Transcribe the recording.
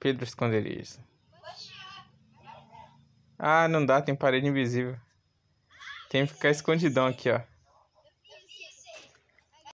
Pedro Esconderijo. Ah, não dá, tem parede invisível. Tem que ficar escondidão aqui, ó.